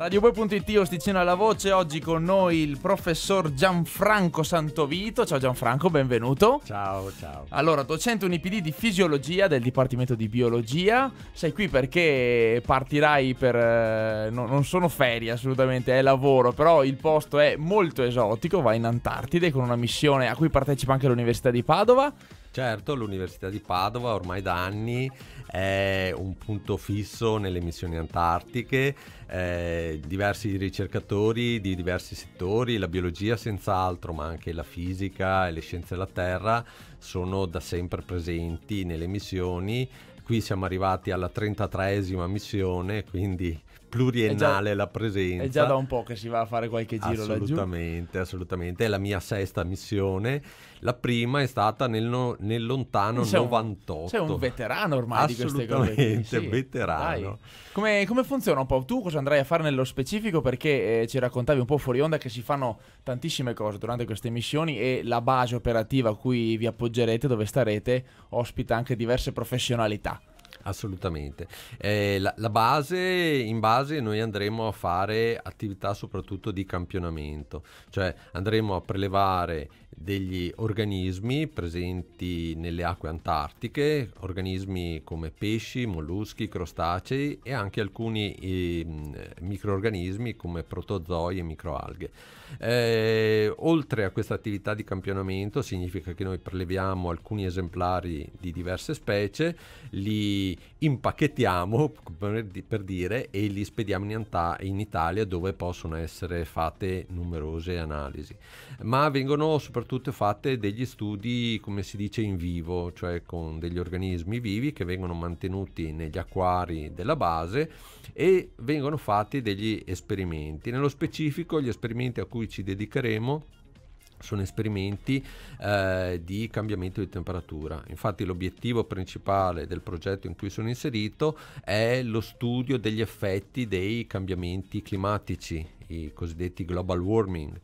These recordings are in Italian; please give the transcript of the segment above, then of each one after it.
RadioBoy.it, Osticino alla voce, oggi con noi il professor Gianfranco Santovito. Ciao Gianfranco, benvenuto. Ciao, ciao. Allora, docente UniPD di fisiologia del Dipartimento di Biologia. Sei qui perché partirai per... Eh, no, non sono ferie assolutamente, è lavoro, però il posto è molto esotico, vai in Antartide con una missione a cui partecipa anche l'Università di Padova. Certo, l'Università di Padova ormai da anni è un punto fisso nelle missioni antartiche, eh, diversi ricercatori di diversi settori, la biologia senz'altro, ma anche la fisica e le scienze della Terra sono da sempre presenti nelle missioni Qui siamo arrivati alla 33esima missione, quindi pluriennale già, la presenza. È già da un po' che si va a fare qualche giro assolutamente, laggiù. Assolutamente, assolutamente. È la mia sesta missione. La prima è stata nel, no, nel lontano sei 98. sei un veterano ormai di queste cose. Assolutamente, sì, veterano. Come, come, funziona un po'? Tu cosa andrai a fare nello specifico? Perché eh, ci raccontavi un po' fuori onda che si fanno tantissime cose durante queste missioni e la base operativa a cui vi appoggerete, dove starete, ospita anche diverse professionalità. Assolutamente. Eh, la, la, base, in base noi andremo a fare attività soprattutto di campionamento, cioè andremo a prelevare degli organismi presenti nelle acque antartiche, organismi come pesci, molluschi, crostacei e anche alcuni eh, microorganismi come protozoi e microalghe. Eh, oltre a questa attività di campionamento significa che noi preleviamo alcuni esemplari di diverse specie, li impacchettiamo per dire e li spediamo in, in Italia dove possono essere fatte numerose analisi. Ma vengono soprattutto fatte degli studi, come si dice, in vivo, cioè con degli organismi vivi che vengono mantenuti negli acquari della base e vengono fatti degli esperimenti. Nello specifico gli esperimenti a cui ci dedicheremo sono esperimenti eh, di cambiamento di temperatura. Infatti l'obiettivo principale del progetto in cui sono inserito è lo studio degli effetti dei cambiamenti climatici i cosiddetti global warming,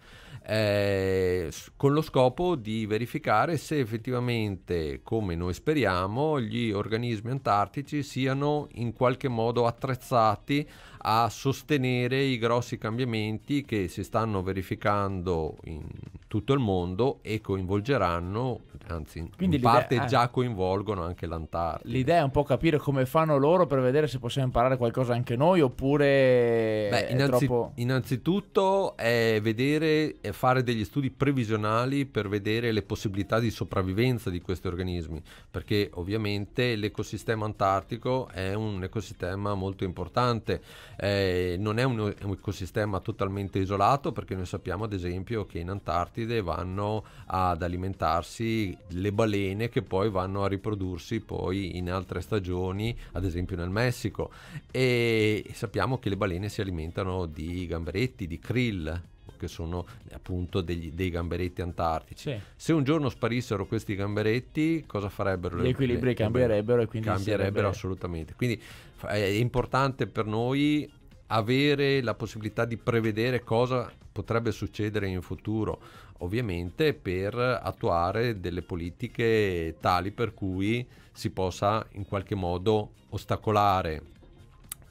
eh, con lo scopo di verificare se effettivamente, come noi speriamo, gli organismi antartici siano in qualche modo attrezzati a sostenere i grossi cambiamenti che si stanno verificando in tutto il mondo e coinvolgeranno, anzi Quindi in parte è... già coinvolgono anche l'Antartide. L'idea è un po' capire come fanno loro per vedere se possiamo imparare qualcosa anche noi oppure Beh, innanzi... troppo... innanzitutto innanzitutto è vedere e fare degli studi previsionali per vedere le possibilità di sopravvivenza di questi organismi, perché ovviamente l'ecosistema antartico è un ecosistema molto importante, eh, non è un, ecosistema totalmente isolato perché noi sappiamo ad esempio che in Antartide vanno ad alimentarsi le balene che poi vanno a riprodursi poi in altre stagioni, ad esempio nel Messico, e sappiamo che le balene si alimentano di gamberetti gamberetti di krill, che sono appunto degli, dei gamberetti antartici. Sì. Se un giorno sparissero questi gamberetti, cosa farebbero? Gli equilibri le, cambierebbero e quindi cambierebbero sarebbe... assolutamente. Quindi è importante per noi avere la possibilità di prevedere cosa potrebbe succedere in futuro, ovviamente per attuare delle politiche tali per cui si possa in qualche modo ostacolare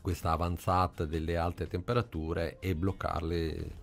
questa avanzata delle alte temperature e bloccarle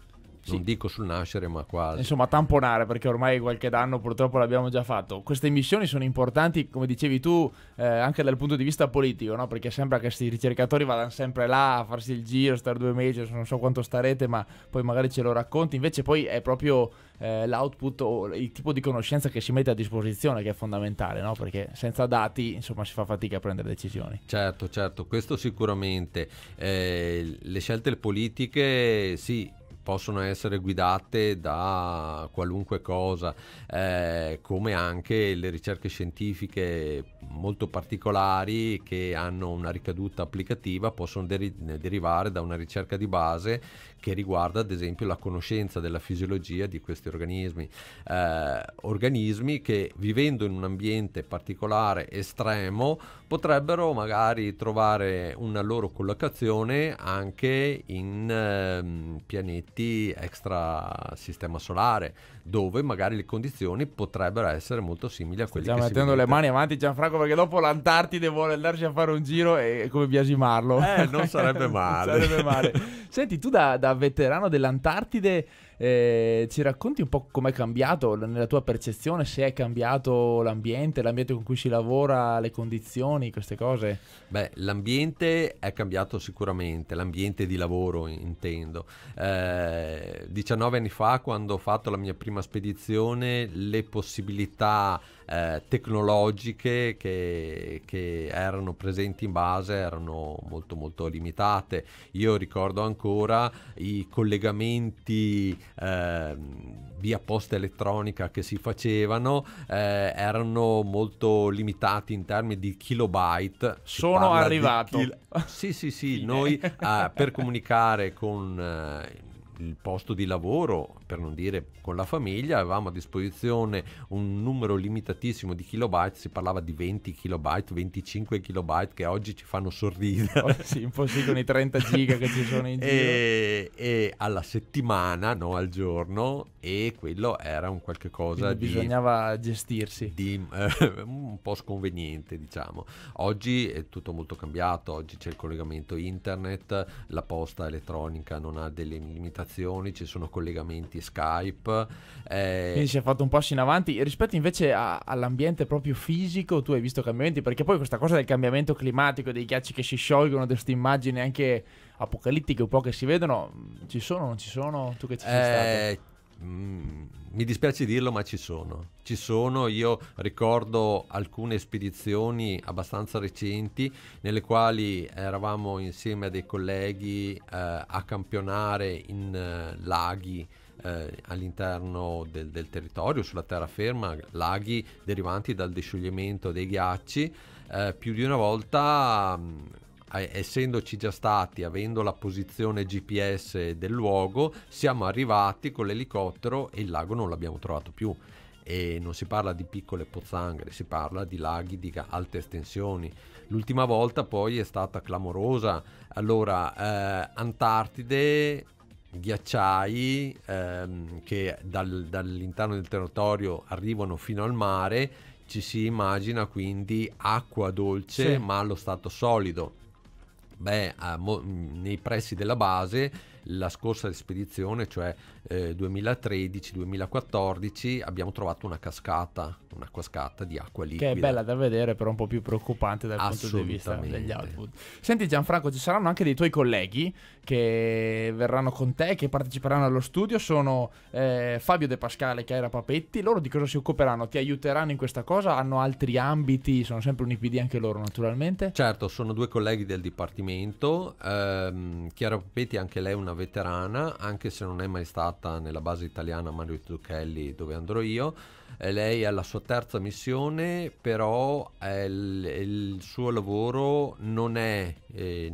sì. Non dico sul nascere, ma quasi. Insomma, tamponare perché ormai qualche danno purtroppo l'abbiamo già fatto. Queste missioni sono importanti, come dicevi tu, eh, anche dal punto di vista politico, no? perché sembra che questi ricercatori vadano sempre là a farsi il giro, stare due mesi, non so quanto starete, ma poi magari ce lo racconti. Invece poi è proprio eh, l'output o il tipo di conoscenza che si mette a disposizione che è fondamentale, no? perché senza dati insomma, si fa fatica a prendere decisioni. Certo, certo, questo sicuramente. Eh, le scelte politiche, sì, possono essere guidate da qualunque cosa, eh, come anche le ricerche scientifiche molto particolari che hanno una ricaduta applicativa possono deri- derivare da una ricerca di base che riguarda ad esempio la conoscenza della fisiologia di questi organismi. Eh, organismi che vivendo in un ambiente particolare estremo potrebbero magari trovare una loro collocazione anche in eh, pianeti pianeti extra sistema solare, dove magari le condizioni potrebbero essere molto simili a quelle Stiamo che si mettendo le mani avanti Gianfranco perché dopo l'Antartide vuole andarci a fare un giro e come biasimarlo. Eh, non sarebbe male. sarebbe male. Senti, tu da, da veterano dell'Antartide eh, ci racconti un po' com'è cambiato nella tua percezione, se è cambiato l'ambiente, l'ambiente con cui si lavora, le condizioni, queste cose? Beh, l'ambiente è cambiato sicuramente, l'ambiente di lavoro intendo. Eh, 19 anni fa, quando ho fatto la mia prima spedizione, le possibilità eh, tecnologiche che, che, erano presenti in base erano molto molto limitate. Io ricordo ancora i collegamenti eh, via posta elettronica che si facevano eh, erano molto limitati in termini di kilobyte. Sono arrivato. Kil- sì, sì, sì, noi eh, per comunicare con eh, il posto di lavoro, per non dire con la famiglia, avevamo a disposizione un numero limitatissimo di kilobyte, si parlava di 20 kilobyte, 25 kilobyte che oggi ci fanno sorridere. Oh, sì, impossibile con i 30 giga che ci sono in giro. E, e alla settimana, no, al giorno, e quello era un qualche cosa Quindi di... bisognava gestirsi. Di, eh, un po' sconveniente, diciamo. Oggi è tutto molto cambiato, oggi c'è il collegamento internet, la posta elettronica non ha delle limitazioni comunicazioni, ci sono collegamenti Skype. Eh... Quindi si è fatto un passo in avanti. Rispetto invece a, all'ambiente proprio fisico, tu hai visto cambiamenti? Perché poi questa cosa del cambiamento climatico, dei ghiacci che si sciolgono, di queste immagini anche apocalittiche un po' che si vedono, ci sono, non ci sono? Tu che ci sei eh, stato? Mm, mi dispiace dirlo, ma ci sono. Ci sono, io ricordo alcune spedizioni abbastanza recenti nelle quali eravamo insieme a dei colleghi eh, a campionare in eh, laghi eh, all'interno del, del, territorio, sulla terraferma, laghi derivanti dal discioglimento dei ghiacci. Eh, più di una volta... Mh, mm, essendoci già stati, avendo la posizione GPS del luogo, siamo arrivati con l'elicottero e il lago non l'abbiamo trovato più. E non si parla di piccole pozzanghere, si parla di laghi di alte estensioni. L'ultima volta poi è stata clamorosa. Allora, eh, Antartide, ghiacciai ehm, che dal, dall'interno del territorio arrivano fino al mare, ci si immagina quindi acqua dolce sì. ma allo stato solido Beh, mo- nei pressi della base la scorsa spedizione, cioè eh, 2013-2014, abbiamo trovato una cascata una cascata di acqua liquida. Che è bella da vedere, però un po' più preoccupante dal punto di vista degli output. Senti Gianfranco, ci saranno anche dei tuoi colleghi che verranno con te, che parteciperanno allo studio, sono eh, Fabio De Pascale e Chiara Papetti, loro di cosa si occuperanno? Ti aiuteranno in questa cosa? Hanno altri ambiti? Sono sempre un IPD anche loro naturalmente? Certo, sono due colleghi del Dipartimento, ehm, Chiara Papetti anche lei è una veterana, anche se non è mai stata nella base italiana Mario Tucchelli dove andrò io eh, lei è alla sua terza missione, però il, il, suo lavoro non è... Eh,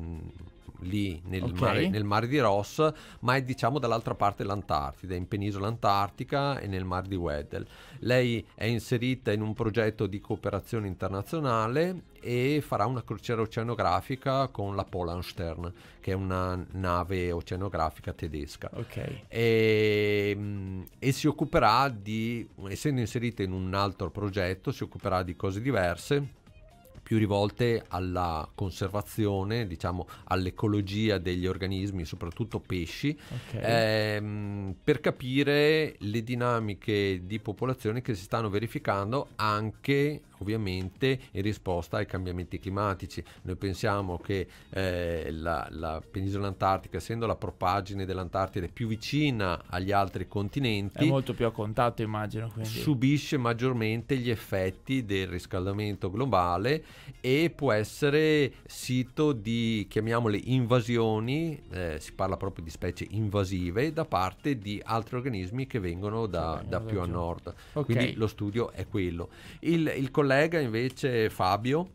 lì nel, okay. mare, nel, mare, di Ross, ma è diciamo dall'altra parte dell'Antartide, in penisola antartica e nel mare di Weddell. Lei è inserita in un progetto di cooperazione internazionale e farà una crociera oceanografica con la Polanstern, che è una nave oceanografica tedesca. Okay. E, e si occuperà di, essendo inserita in un altro progetto, si occuperà di cose diverse più rivolte alla conservazione, diciamo all'ecologia degli organismi, soprattutto pesci, okay. ehm, per capire le dinamiche di popolazione che si stanno verificando anche ovviamente in risposta ai cambiamenti climatici. Noi pensiamo che eh, la, la, penisola antartica, essendo la propagine dell'Antartide più vicina agli altri continenti, è molto più a contatto, immagino. Quindi. Subisce maggiormente gli effetti del riscaldamento globale e può essere sito di, chiamiamole, invasioni, eh, si parla proprio di specie invasive, da parte di altri organismi che vengono da, sì, da più a nord. Okay. Quindi lo studio è quello. Il, il collega invece Fabio,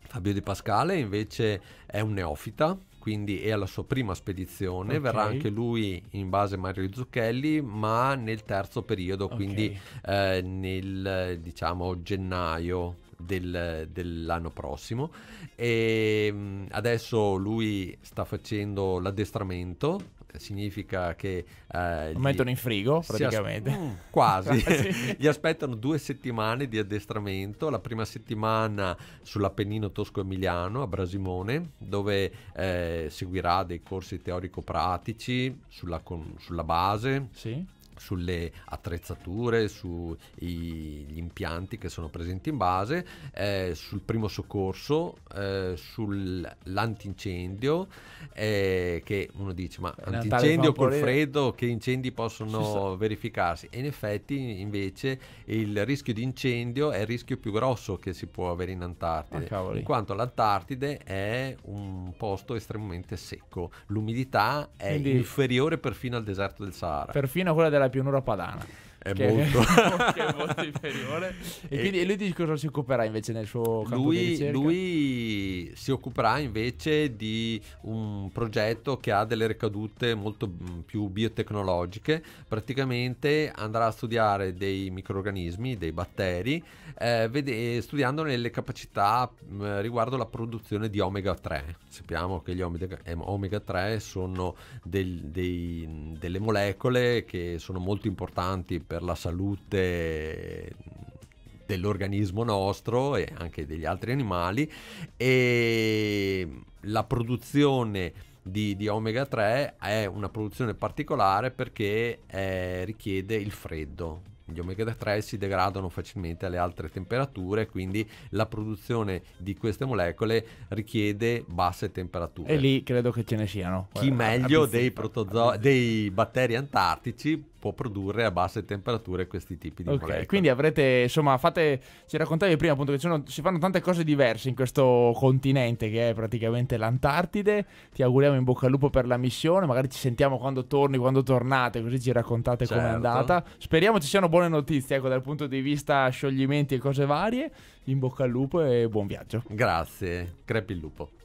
Fabio Di Pascale invece è un neofita, quindi è alla sua prima spedizione, okay. verrà anche lui in base a Mario Zucchelli, ma nel terzo periodo, okay. quindi eh, nel diciamo gennaio. Del, dell'anno prossimo e ehm, adesso lui sta facendo l'addestramento significa che... Eh, Lo mettono in frigo praticamente. As- mm, quasi. gli aspettano due settimane di addestramento, la prima settimana sull'Appennino Tosco-Emiliano a Brasimone, dove eh, seguirà dei corsi teorico-pratici sulla, sulla base. Sì sulle attrezzature, sugli impianti che sono presenti in base, eh, sul primo soccorso, eh, sull'antincendio, eh, che uno dice ma antincendio col freddo che incendi possono verificarsi? E in effetti invece il rischio di incendio è il rischio più grosso che si può avere in Antartide, ah, in quanto l'Antartide è un posto estremamente secco, l'umidità è Quindi, inferiore perfino al deserto del Sahara. Perfino a quella della più un'ora padana è che molto, è molto inferiore. E, e, quindi, lui di cosa si occuperà invece nel suo campo lui, lui, si occuperà invece di un progetto che ha delle ricadute molto mm, più biotecnologiche. Praticamente andrà a studiare dei microorganismi, dei batteri, eh, vede, studiandone le capacità mh, mm, riguardo la produzione di omega 3. Sappiamo che gli omega, eh, omega 3 sono del, dei, delle molecole che sono molto importanti per per la salute dell'organismo nostro e anche degli altri animali e la produzione di, di omega 3 è una produzione particolare perché eh, richiede il freddo gli omega 3 si degradano facilmente alle altre temperature, quindi la produzione di queste molecole richiede basse temperature. E lì credo che ce ne siano. Chi eh, meglio dei, protozo- dei batteri antartici può produrre a basse temperature questi tipi di okay, molecole. Quindi avrete, insomma, fate, ci raccontavi prima appunto che sono, si fanno tante cose diverse in questo continente che è praticamente l'Antartide, ti auguriamo in bocca al lupo per la missione, magari ci sentiamo quando torni, quando tornate, così ci raccontate certo. com'è andata. Speriamo ci siano buone notizie, ecco, dal punto di vista scioglimenti e cose varie, in bocca al lupo e buon viaggio. Grazie, crepi il lupo.